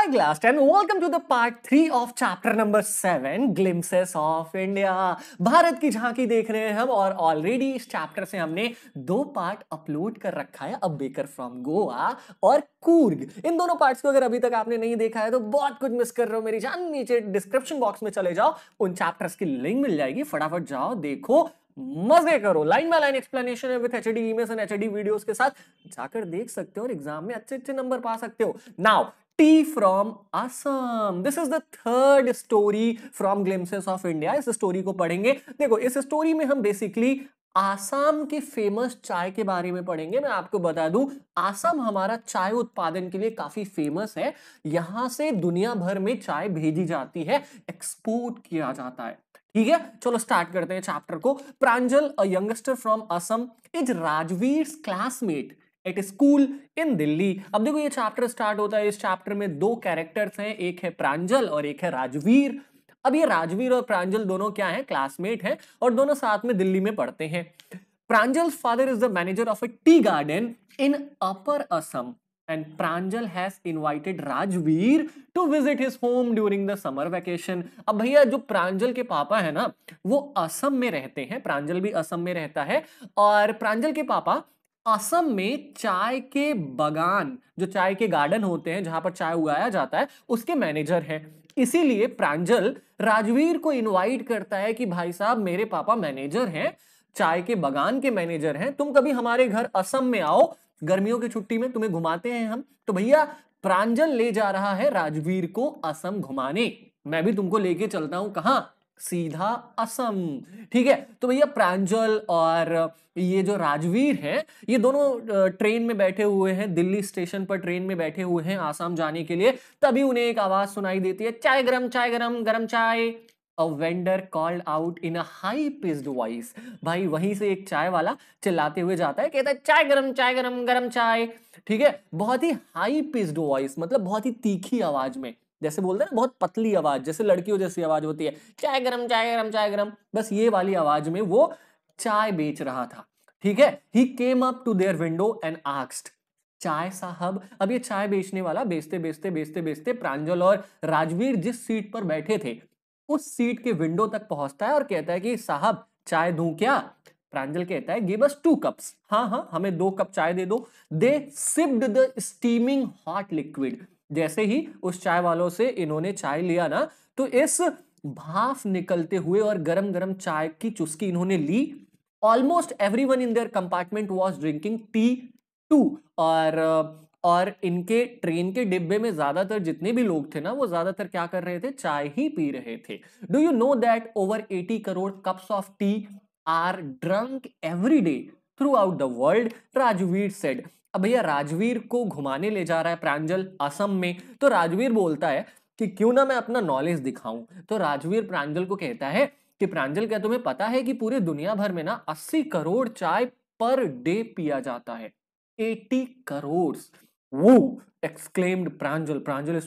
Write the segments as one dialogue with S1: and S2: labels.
S1: Hi Glast and welcome to the part 3 of chapter number 7 Glimpses of India Bharat की झांकी देख रहे हैं हम और ऑलरेडी इस चैप्टर से हमने दो पार्ट अपलोड कर रखा है अब बेकर फ्रॉम गोवा और कूर्ग इन दोनों पार्ट्स को अगर अभी तक आपने नहीं देखा है तो बहुत कुछ मिस कर रहे हो मेरी जान नीचे डिस्क्रिप्शन बॉक्स में चले जाओ उन चैप्टर्स की लिंक मिल जाएगी फटाफट जाओ देखो मजे करो लाइन बाय लाइन एक्सप्लेनेशन है with HD and HD videos के साथ जाकर देख सकते हो और एग्जाम में अच्छे अच्छे नंबर पा सकते हो now tea from Assam this is the third story from glimpses of India इस स्टोरी को पढ़ेंगे देखो इस स्टोरी में हम बेसिकली आसाम की फेमस चाय के बारे में पढ़ेंगे मैं आपको बता दूं आसाम हमारा चाय उत्पादन के लिए काफी फेमस है यहां से दुनिया भर में चाय भेजी जाती है एक्सपोर्ट किया जाता है ठीक है चलो स्टार्ट करते हैं चैप्टर को Pranjal a youngster from Assam is Rajvir classmate at school in Delhi अब देखो ये चैप्टर स्टार्ट होता है इस चैप्टर में दो कैरेक्टर्स हैं एक है प्रांजल और एक है राजवीर अब ये राजवीर और प्रांजल दोनों क्या हैं क्लासमेट हैं और दोनों साथ में दिल्ली में पढ़ते हैं Pranjal father is the manager of a tea garden in upper Assam and Pranjal has invited Rajveer to visit his home during the summer vacation. अब भैया जो प्रांजल के पापा है ना वो असम में रहते हैं प्रांजल भी असम में रहता है और प्रांजल के पापा असम में चाय के बगान जो चाय के गार्डन होते हैं जहां पर चाय उगाया जाता है उसके मैनेजर हैं इसीलिए प्रांजल राजवीर को इनवाइट करता है कि भाई साहब मेरे पापा मैनेजर हैं चाय के बगान के मैनेजर हैं तुम कभी हमारे घर असम में आओ गर्मियों की छुट्टी में तुम्हें घुमाते हैं हम तो भैया प्रांजल ले जा रहा है राजवीर को असम घुमाने मैं भी तुमको लेके चलता हूं कहा सीधा असम ठीक है तो भैया प्रांजल और ये जो राजवीर हैं ये दोनों ट्रेन में बैठे हुए हैं दिल्ली स्टेशन पर ट्रेन में बैठे हुए हैं आसाम जाने के लिए तभी उन्हें एक आवाज सुनाई देती है चाय गरम चाय गरम गरम चाय a vendor called out in a high pitched voice भाई वहीं से एक चाय वाला चिल्लाते हुए जाता है कहता है चाय गरम चाय गरम गरम चाय ठीक है बहुत ही हाई पिस्ड वॉइस मतलब बहुत ही तीखी आवाज में जैसे बोलते हैं ना बहुत पतली आवाज जैसे लड़कियों जैसी आवाज होती है चाय गरम चाय गरम चाय गरम बस ये वाली आवाज में वो चाय बेच रहा था ठीक है he came up to their window and आक्स्ट चाय साहब अब ये चाय बेचने वाला बेचते बेचते बेचते बेचते प्रांजल और राजवीर जिस सीट पर बैठे थे उस सीट के विंडो तक पहुंचता है और कहता है कि साहब चाय दू क्या प्रांजल कहता है गिव अस टू कप्स हाँ हाँ हमें दो कप चाय दे दो they sipped the steaming hot liquid जैसे ही उस चाय वालों से इन्होंने चाय लिया ना तो इस भाफ निकलते हुए और गरम गरम चाय की चुस्की इन्होंने ली almost everyone in their compartment was drinking tea too और और इनके ट्रेन के डिब्बे में ज्यादातर जितने भी लोग थे ना वो ज्यादातर क्या कर रहे थे चाय ही पी रहे थे do you know that over 80 crore cups of tea are drunk every day throughout the world Rajvir said अब भैया राजवीर को घुमाने ले जा रहा है प्रांजल असम में तो राजवीर बोलता है कि क्यों ना मैं अपना नॉलेज दिखाऊं तो राजवीर प्रांजल को कहता है कि प्रांजल क्या तुम्हें पता है कि पूरे दुनिया भर में ना 80 करोड़ चाय पर डे पिया जाता है 80 करोड़ वो एक्सक्लेम्ड प्रांजल प्रांजल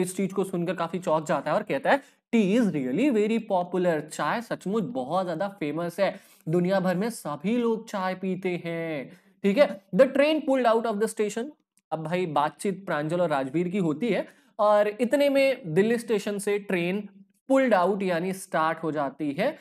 S1: इस चीज को सुनकर काफी चौक जाता है और कहता है tea is really very popular चाय सचमुच बहुत ज्यादा फेमस है दुनिया भर में सभी लोग चाय पीते हैं ठीक है the train pulled out of the station अब भाई बातचीत प्रांजल और राजवीर की होती है और इतने में दिल्ली स्टेशन से ट्रेन पुल्ड आउट यानी स्टार्ट हो जाती है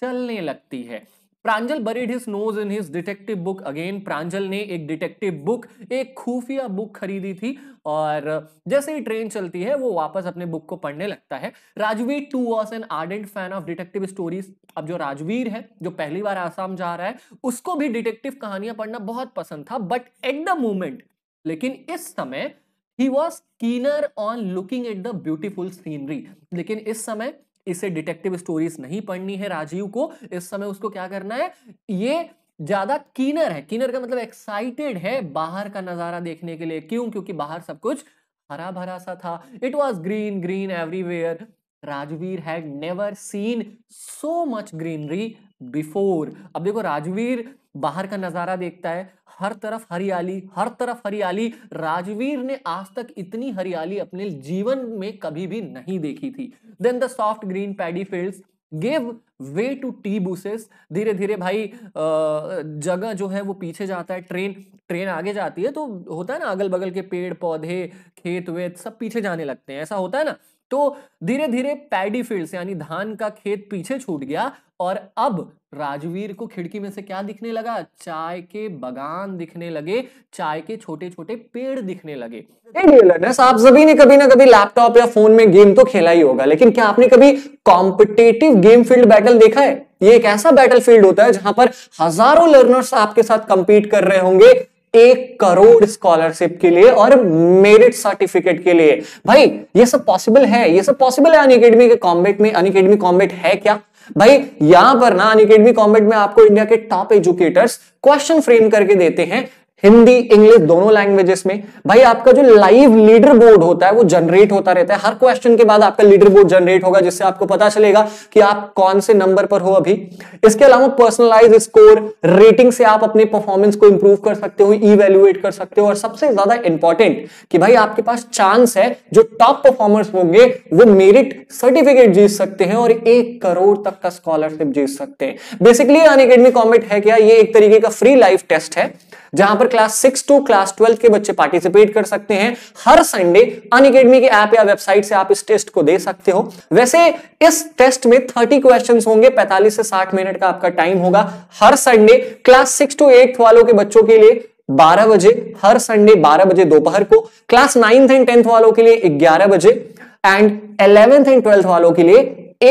S1: चलने लगती है Pranjal buried his nose in his detective book again Pranjal ने एक डिटेक्टिव बुक एक खुफिया बुक खरीदी थी और जैसे ही ट्रेन चलती है वो वापस अपने बुक को पढ़ने लगता है Rajvir too was an ardent fan of detective stories अब जो राजवीर है जो पहली बार आसाम जा रहा है उसको भी डिटेक्टिव कहानियां पढ़ना बहुत पसंद था बट एट द मोमेंट लेकिन इस समय he was keener on looking at the beautiful scenery लेकिन इस समय इसे डिटेक्टिव स्टोरीज नहीं पढ़नी है राजीव को इस समय उसको क्या करना है ये ज्यादा कीनर है कीनर का मतलब एक्साइटेड है बाहर का नजारा देखने के लिए क्यों क्योंकि बाहर सब कुछ हरा भरा सा था it was green green everywhere Rajvir had never seen so much greenery before अब देखो राजवीर बाहर का नज़ारा देखता है हर तरफ हरियाली हर तरफ हरियाली राजवीर ने आज तक इतनी हरियाली अपने जीवन में कभी भी नहीं देखी थी then the soft green paddy fields give way to tea bushes धीरे धीरे भाई जगह जो है वो पीछे जाता है ट्रेन ट्रेन आगे जाती है तो होता है ना अगल बगल के पेड़ पौधे खेत वेत सब पीछे जाने लगते हैं ऐसा होता है ना तो धीरे धीरे पैडी फील्ड यानी धान का खेत पीछे छूट गया और अब राजवीर को खिड़की में से क्या दिखने लगा चाय के बगान दिखने लगे चाय के छोटे छोटे पेड़ दिखने लगे आप सभी ने कभी ना कभी लैपटॉप या फोन में गेम तो खेला ही होगा लेकिन क्या आपने कभी कॉम्पिटेटिव गेम फील्ड बैटल देखा है ये एक ऐसा बैटल फील्ड होता है जहां पर हजारों लर्नर्स आपके साथ कंपीट कर रहे होंगे एक करोड़ स्कॉलरशिप के लिए और मेरिट सर्टिफिकेट के लिए भाई ये सब पॉसिबल है ये सब पॉसिबल है अनकेडमी के कॉम्बेट में अनकेडमी कॉम्बेट है क्या भाई यहां पर ना अनकेडमी कॉम्बेट में आपको इंडिया के टॉप एजुकेटर्स क्वेश्चन फ्रेम करके देते हैं हिंदी इंग्लिश दोनों लैंग्वेजेस में भाई आपका जो लाइव लीडर बोर्ड होता है वो जनरेट होता रहता है हर क्वेश्चन के बाद आपका लीडर बोर्ड जनरेट होगा जिससे आपको पता चलेगा कि आप कौन से नंबर पर हो अभी इसके अलावा पर्सनलाइज स्कोर रेटिंग से आप अपने परफॉर्मेंस को इंप्रूव कर सकते हो इवेल्युएट कर सकते हो और सबसे ज्यादा इंपॉर्टेंट कि भाई आपके पास चांस है जो टॉप परफॉर्मर्स होंगे वो मेरिट सर्टिफिकेट जीत सकते हैं और एक करोड़ तक का स्कॉलरशिप जीत सकते हैं बेसिकली अन अकेडमी कॉमेंट है क्या ये एक तरीके का फ्री लाइफ टेस्ट है जहां पर class six to class twelfth के बच्चे पार्टिसिपेट कर सकते हैं हर संडे अन अकेडमी के ऐप या वेबसाइट से आप इस टेस्ट को दे सकते हो वैसे इस टेस्ट में थर्टी क्वेश्चन होंगे पैंतालीस से साठ मिनट का आपका टाइम होगा हर Sunday class six to eight वालों के बच्चों के लिए 12 बजे हर संडे 12 बजे दोपहर को क्लास नाइन्थ एंड टेंथ वालों के लिए 11 बजे एंड 11th एंड ट्वेल्थ वालों के लिए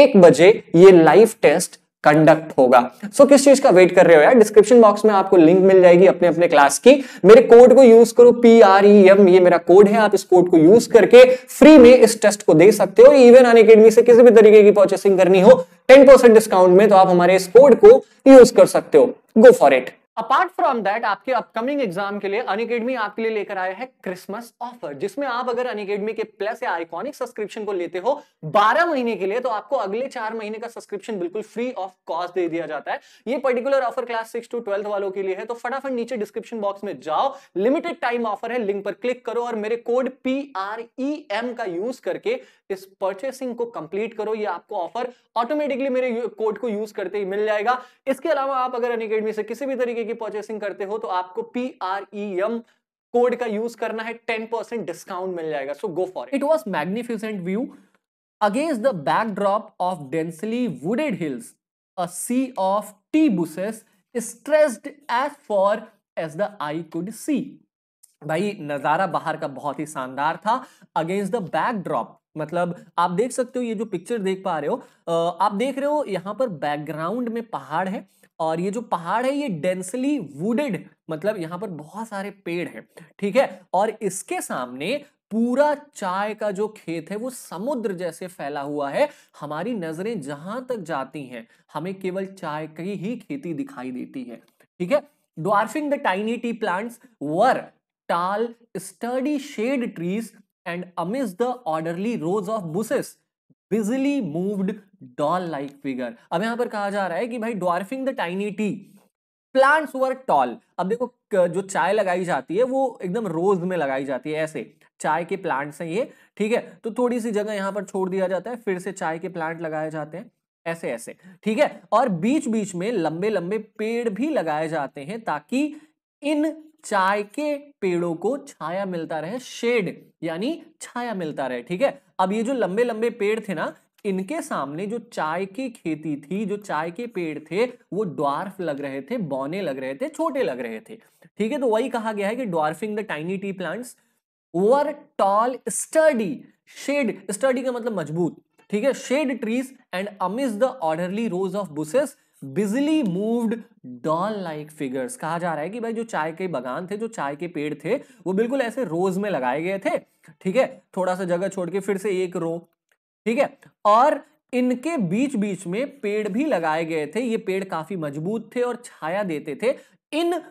S1: एक बजे ये लाइव टेस्ट कंडक्ट होगा सो so, किस चीज का वेट कर रहे हो यार डिस्क्रिप्शन बॉक्स में आपको लिंक मिल जाएगी अपने अपने क्लास की मेरे कोड को यूज करो पी आर ई एम ये मेरा कोड है आप इस कोड को यूज करके फ्री में इस टेस्ट को दे सकते हो इवन अन अकेडमी से किसी भी तरीके की परचेसिंग करनी हो टेन परसेंट डिस्काउंट में तो आप हमारे इस कोड को यूज कर सकते हो go for it apart from that आपके अपकमिंग एग्जाम के लिए अनकेडमी आपके लिए लेकर आया है क्रिसमस ऑफर जिसमें आप अगर अनकेडमी के प्लस या आइकॉनिक सब्सक्रिप्शन को लेते हो 12 महीने के लिए तो आपको अगले चार महीने का सब्सक्रिप्शन बिल्कुल फ्री ऑफ कॉस्ट दे दिया जाता है ये particular offer class six to twelfth वालों के लिए है तो फटाफट नीचे डिस्क्रिप्शन बॉक्स में जाओ लिमिटेड टाइम ऑफर है लिंक पर क्लिक करो और मेरे code P R E M का यूज करके इस परचेसिंग को कंप्लीट करो ये आपको ऑफर ऑटोमेटिकली मेरे कोड को यूज करते ही मिल जाएगा इसके अलावा आप अगर अनकेडमी से किसी भी तरीके की परचेसिंग करते हो तो आपको P R E M code का यूज करना है टेन परसेंट डिस्काउंट मिल जाएगा so go for it was magnificent view against the backdrop of densely wooded hills a sea of tea bushes stretched as far as the eye could see भाई नज़ारा बाहर का बहुत ही शानदार था अगेंस्ट द बैकड्रॉप मतलब आप देख सकते हो ये जो पिक्चर देख पा रहे हो आप देख रहे हो यहाँ पर बैकग्राउंड में पहाड़ है और ये जो पहाड़ है ये डेंसली वुडेड मतलब यहां पर बहुत सारे पेड़ हैं ठीक है और इसके सामने पूरा चाय का जो खेत है वो समुद्र जैसे फैला हुआ है हमारी नजरें जहां तक जाती हैं हमें केवल चाय की ही खेती दिखाई देती है ठीक है dwarfing the tiny tea plants were tall sturdy shade trees and amidst the orderly rows of bushes busily moved doll like figure अब यहां पर कहा जा रहा है कि भाई dwarfing the tiny tea plants were tall अब देखो जो चाय लगाई जाती है वो एकदम रोज में लगाई जाती है ऐसे चाय के प्लांट्स हैं ये ठीक है तो थोड़ी सी जगह यहां पर छोड़ दिया जाता है फिर से चाय के प्लांट लगाए जाते हैं ऐसे ऐसे ठीक है और बीच बीच में लंबे लंबे पेड़ भी लगाए जाते हैं ताकि इन चाय के पेड़ों को छाया मिलता रहे शेड यानी छाया मिलता रहे ठीक है अब ये जो लंबे लंबे पेड़ थे ना इनके सामने जो चाय की खेती थी जो चाय के पेड़ थे वो ड्वार्फ लग रहे थे बौने लग रहे थे छोटे लग रहे थे ठीक है तो वही कहा गया है कि dwarfing the tiny tea plants were tall sturdy shade sturdy का मतलब मजबूत ठीक है shade trees and amidst the orderly rows of bushes busily moved doll like figures कहा जा रहा है कि भाई जो चाय के बगान थे जो चाय के पेड़ थे वो बिल्कुल ऐसे रोज में लगाए गए थे ठीक है थोड़ा सा जगह छोड़ के फिर से एक रो ठीक है और इनके बीच बीच में पेड़ भी लगाए गए थे ये पेड़ काफी मजबूत थे और छाया देते थे इन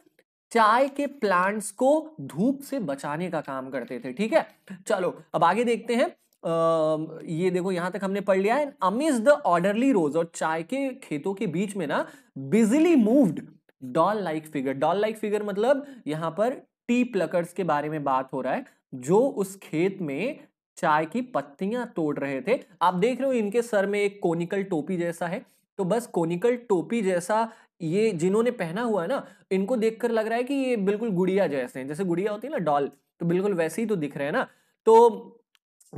S1: चाय के प्लांट्स को धूप से बचाने का काम करते थे ठीक है चलो अब आगे देखते हैं ये देखो यहां तक हमने पढ़ लिया है अमिज द ऑर्डरली रोज और चाय के खेतों के बीच में ना busily moved doll like figure doll like figure मतलब यहां पर टी प्लकर्स के बारे में बात हो रहा है जो उस खेत में चाय की पत्तियां तोड़ रहे थे आप देख रहे हो इनके सर में एक कोनिकल टोपी जैसा है तो बस कोनिकल टोपी जैसा ये जिन्होंने पहना हुआ है ना इनको देखकर लग रहा है कि ये बिल्कुल गुड़िया जैसे हैं जैसे गुड़िया होती है ना डॉल तो बिल्कुल वैसे ही तो दिख रहे हैं ना तो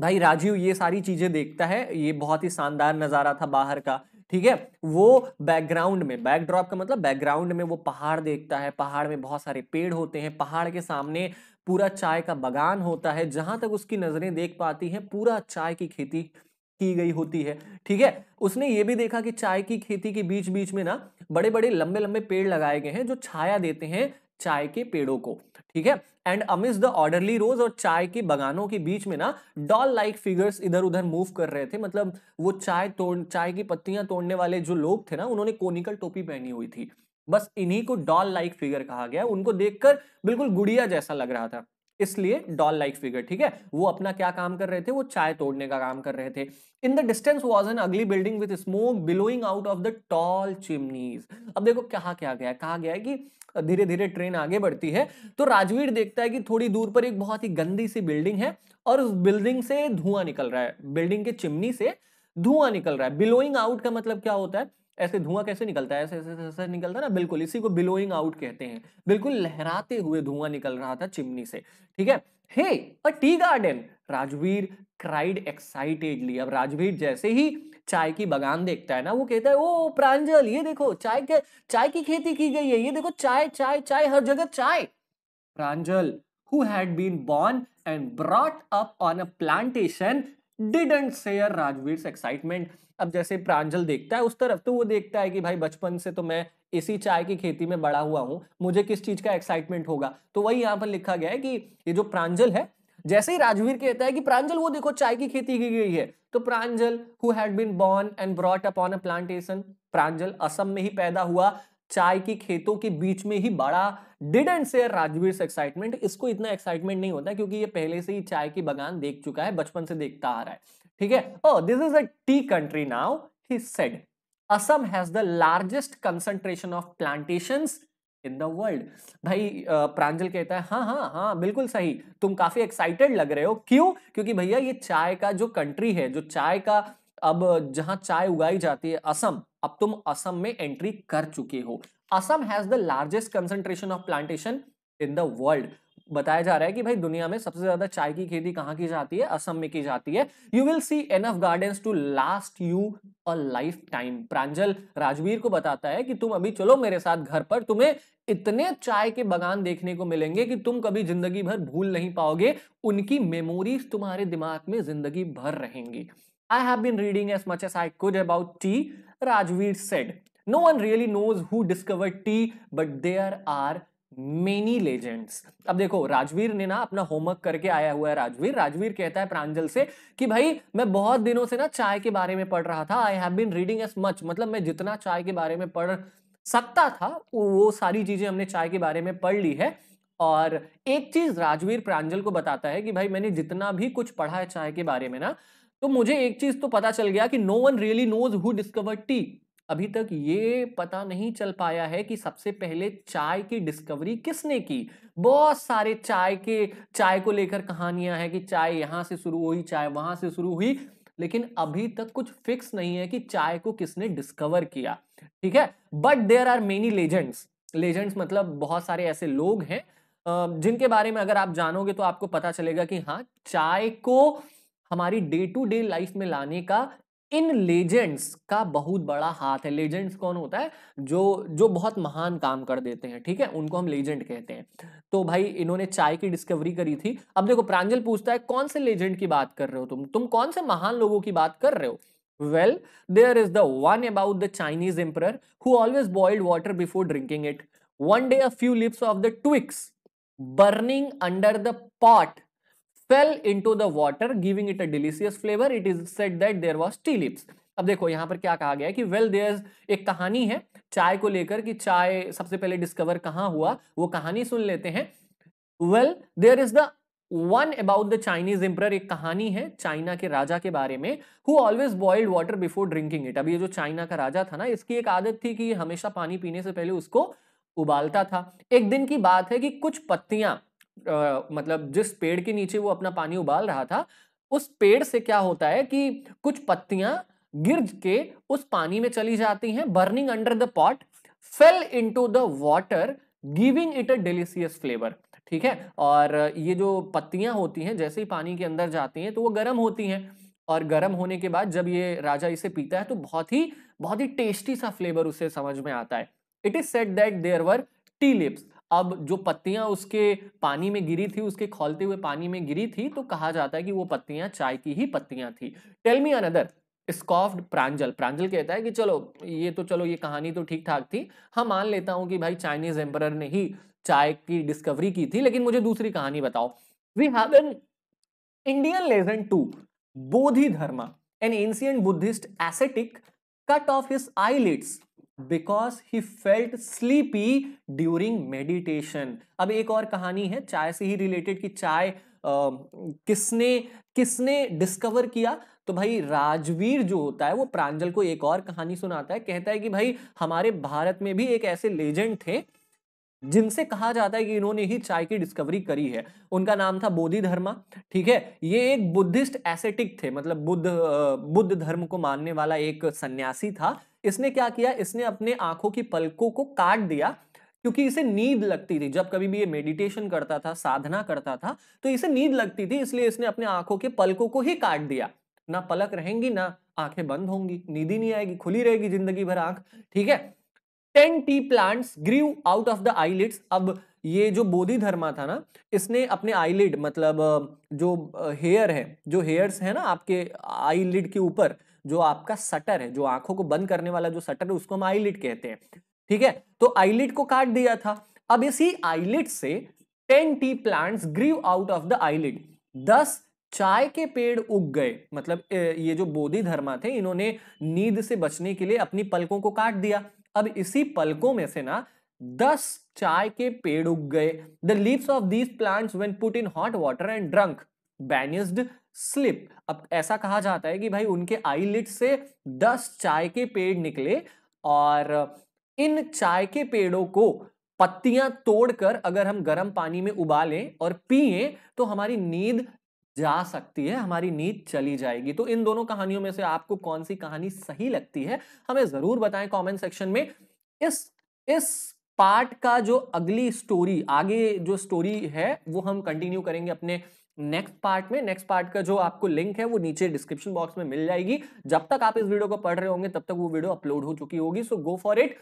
S1: भाई राजीव ये सारी चीजें देखता है ये बहुत ही शानदार नज़ारा था बाहर का ठीक है वो बैकग्राउंड में बैकड्रॉप का मतलब बैकग्राउंड में वो पहाड़ देखता है पहाड़ में बहुत सारे पेड़ होते हैं पहाड़ के सामने पूरा चाय का बगान होता है जहां तक उसकी नज़रें देख पाती हैं पूरा चाय की खेती की गई होती है ठीक है उसने ये भी देखा कि चाय की खेती के बीच बीच में ना बड़े बड़े लंबे लंबे पेड़ लगाए गए हैं जो छाया देते हैं चाय के पेड़ों को ठीक है and amidst the orderly rows और चाय के बगानों के बीच में ना डॉल लाइक फिगर्स इधर उधर मूव कर रहे थे मतलब वो चाय तोड़ चाय की पत्तियां तोड़ने वाले जो लोग थे ना उन्होंने कोनिकल टोपी पहनी हुई थी बस इन्हीं को डॉल लाइक फिगर कहा गया उनको देखकर बिल्कुल गुड़िया जैसा लग रहा था इसलिए डॉल लाइक फिगर ठीक है वो अपना क्या काम कर रहे थे वो चाय तोड़ने का काम कर रहे थे in the distance was an ugly building with smoke billowing out of the tall chimneys अब देखो कहा क्या गया कहा गया है कि धीरे धीरे ट्रेन आगे बढ़ती है तो राजवीर देखता है कि थोड़ी दूर पर एक बहुत ही गंदी सी बिल्डिंग है और उस बिल्डिंग से धुआं निकल रहा है बिल्डिंग के चिमनी से धुआं निकल रहा है बिलोइंग आउट का मतलब क्या होता है ऐसे धुआं कैसे निकलता है ऐसे ऐसे ऐसे निकलता है ना बिल्कुल इसी को बिलोइंग आउट कहते हैं बिल्कुल लहराते हुए धुआं निकल रहा था चिमनी से ठीक है hey a tea garden Rajvir cried excitedly अब राजवीर जैसे ही चाय की बगान देखता है ना वो कहता है ओ प्रांजल ये देखो चाय के चाय की खेती की गई है ये देखो चाय चाय चाय हर जगह चाय Pranjal who had been born and brought up on a plantation didn't share Rajvir excitement अब जैसे प्रांजल देखता है उस तरफ तो वो देखता है कि भाई बचपन से तो मैं इसी चाय की खेती में बड़ा हुआ हूँ मुझे किस चीज़ का एक्साइटमेंट होगा तो वही यहाँ पर लिखा गया है कि ये जो प्रांजल है जैसे ही राजवीर कहता है कि प्रांजल वो देखो चाय की खेती की गई है तो Pranjal who had been born and brought up on a plantation Pranjal Assam में ही पैदा हुआ चाय के खेतों के बीच में ही बड़ा डिड एंड शेयर राजवीर से एक्साइटमेंट इसको इतना एक्साइटमेंट नहीं होता क्योंकि ये पहले से ही चाय की बगान देख चुका है बचपन से देखता आ रहा है ठीक है oh this is a tea country now he said Assam has the largest concentration of plantations in the world भाई प्रांजल कहता है हाँ हाँ हाँ बिल्कुल सही तुम काफी एक्साइटेड लग रहे हो क्यों क्योंकि भैया ये चाय का जो कंट्री है जो चाय का अब जहां चाय उगाई जाती है असम अब तुम असम में एंट्री कर चुके हो Assam has the largest concentration of plantation in the world बताया जा रहा है कि भाई दुनिया में सबसे ज्यादा चाय की खेती कहाँ की जाती है असम में की जाती है you will see enough garden to last you a lifetime Pranjal Rajvir को बताता है कि तुम अभी चलो मेरे साथ घर पर तुम्हें इतने चाय के बगान देखने को मिलेंगे कि तुम कभी जिंदगी भर भूल नहीं पाओगे उनकी मेमोरीज तुम्हारे दिमाग में जिंदगी भर रहेंगी I have been reading as much as I could about tea Rajvir said no one really knows who discovered tea but there are many legends अब देखो राजवीर ने ना अपना होमवर्क करके आया हुआ है राजवीर राजवीर कहता है प्रांजल से कि भाई मैं बहुत दिनों से ना चाय के बारे में पढ़ रहा था I have been reading as much मतलब मैं जितना चाय के बारे में पढ़ सकता था वो सारी चीजें हमने चाय के बारे में पढ़ ली है और एक चीज राजवीर प्रांजल को बताता है कि भाई मैंने जितना भी कुछ पढ़ा है चाय के बारे में ना तो मुझे एक चीज तो पता चल गया कि no one really knows who discover tea अभी तक ये पता नहीं चल पाया है कि सबसे पहले चाय की डिस्कवरी किसने की बहुत सारे चाय के चाय को लेकर कहानियां हैं कि चाय यहां से शुरू हुई चाय वहां से शुरू हुई लेकिन अभी तक कुछ फिक्स नहीं है कि चाय को किसने डिस्कवर किया ठीक है but there are many legends legends मतलब बहुत सारे ऐसे लोग हैं जिनके बारे में अगर आप जानोगे तो आपको पता चलेगा कि हाँ चाय को हमारी डे टू डे लाइफ में लाने का इन लेजेंड्स का बहुत बड़ा हाथ है लेजेंड्स कौन होता है जो जो बहुत महान काम कर देते हैं ठीक है उनको हम लेजेंड कहते हैं तो भाई इन्होंने चाय की डिस्कवरी करी थी अब देखो प्रांजल पूछता है कौन से लेजेंड की बात कर रहे हो तुम तुम कौन से महान लोगों की बात कर रहे हो well there is the one about the Chinese emperor who always boiled water before drinking it one day a few leaves of the twigs burning under the pot fell into the water giving it a delicious flavor it is said that there was tea leaves अब देखो यहाँ पर क्या कहा गया है कि well well, there एक कहानी है चाय को लेकर कि चाय सबसे पहले डिस्कवर कहाँ हुआ वो कहानी सुन लेते हैं well there is the one about the Chinese emperor एक कहानी है चाइना के राजा के बारे में who always boiled water before drinking it अब ये जो चाइना का राजा था ना इसकी एक आदत थी कि हमेशा पानी पीने से पहले उसको उबालता था एक दिन की बात है कि कुछ पत्तियां आ, मतलब जिस पेड़ के नीचे वो अपना पानी उबाल रहा था उस पेड़ से क्या होता है कि कुछ पत्तियां गिर के उस पानी में चली जाती हैं burning under the pot fell to the water giving it a delicious flavour ठीक है और ये जो पत्तियां होती हैं जैसे ही पानी के अंदर जाती हैं तो वो गर्म होती हैं और गर्म होने के बाद जब ये राजा इसे पीता है तो बहुत ही बहुत ही टेस्टी सा फ्लेवर उसे समझ में आता है it is said that there were tea lips अब जो पत्तियां उसके पानी में गिरी थी उसके खोलते हुए पानी में गिरी थी तो कहा जाता है कि वो पत्तियां चाय की ही पत्तियां थी टेल मी अनदर स्कॉफ्ड प्रांजल प्रांजल कहता है कि चलो ये तो चलो ये कहानी तो ठीक ठाक थी हाँ मान लेता हूं कि भाई चाइनीज एम्पर ने ही चाय की डिस्कवरी की थी लेकिन मुझे दूसरी कहानी बताओ we have an Indian legend too Bodhi Dharma an ancient Buddhist ascetic cut off his eye because he felt sleepy during meditation अब एक और कहानी है चाय से ही रिलेटेड कि चाय आ, किसने किसने डिस्कवर किया तो भाई राजवीर जो होता है वो प्रांजल को एक और कहानी सुनाता है कहता है कि भाई हमारे भारत में भी एक ऐसे लेजेंड थे जिनसे कहा जाता है कि इन्होंने ही चाय की डिस्कवरी करी है उनका नाम था बोधिधर्मा धर्मा ठीक है ये एक बुद्धिस्ट एसेटिक थे मतलब बुद्ध बुद्ध धर्म को मानने वाला एक सन्यासी था इसने क्या किया इसने अपने आंखों की पलकों को काट दिया क्योंकि इसे नींद लगती थी जब कभी भी ये मेडिटेशन करता था साधना करता था तो इसे नींद लगती थी इसलिए इसने अपने आंखों के पलकों को ही काट दिया ना पलक रहेंगी ना आंखें बंद होंगी नींद ही नहीं आएगी खुली रहेगी जिंदगी भर आंख ठीक है then tea plants grew out of the eyelids अब ये जो बोधि धर्मा था ना इसने अपने आईलिड मतलब जो हेयर है जो हेयर्स है ना आपके आईलिड के ऊपर जो आपका सटर है जो आंखों को बंद करने वाला जो सटर है उसको हम आईलिट कहते हैं ठीक है तो आईलिट को काट दिया था अब इसी आईलिट से then tea plants grew out of the eyelid दस चाय के पेड़ उग गए मतलब ये जो बोधि धर्मा थे इन्होंने नींद से बचने के लिए अपनी पलकों को काट दिया अब इसी पलकों में से ना दस चाय के पेड़ उग गए the leaves of these plants when put in hot water and drunk banished sleep अब ऐसा कहा जाता है कि भाई उनके आईलिट से दस चाय के पेड़ निकले और इन चाय के पेड़ों को पत्तियां तोड़कर अगर हम गर्म पानी में उबालें और पिए तो हमारी नींद जा सकती है हमारी नींद चली जाएगी तो इन दोनों कहानियों में से आपको कौन सी कहानी सही लगती है हमें जरूर बताएं कमेंट सेक्शन में इस इस पार्ट का जो अगली स्टोरी आगे जो स्टोरी है वो हम कंटिन्यू करेंगे अपने नेक्स्ट पार्ट में नेक्स्ट पार्ट का जो आपको लिंक है वो नीचे डिस्क्रिप्शन बॉक्स में मिल जाएगी जब तक आप इस वीडियो को पढ़ रहे होंगे तब तक वो वीडियो अपलोड हो चुकी होगी so go for it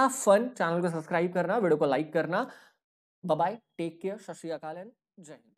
S1: have fun channel को सब्सक्राइब करना वीडियो को लाइक करना बाय टेक केयर सत श्रीकाल एंड जय हिंद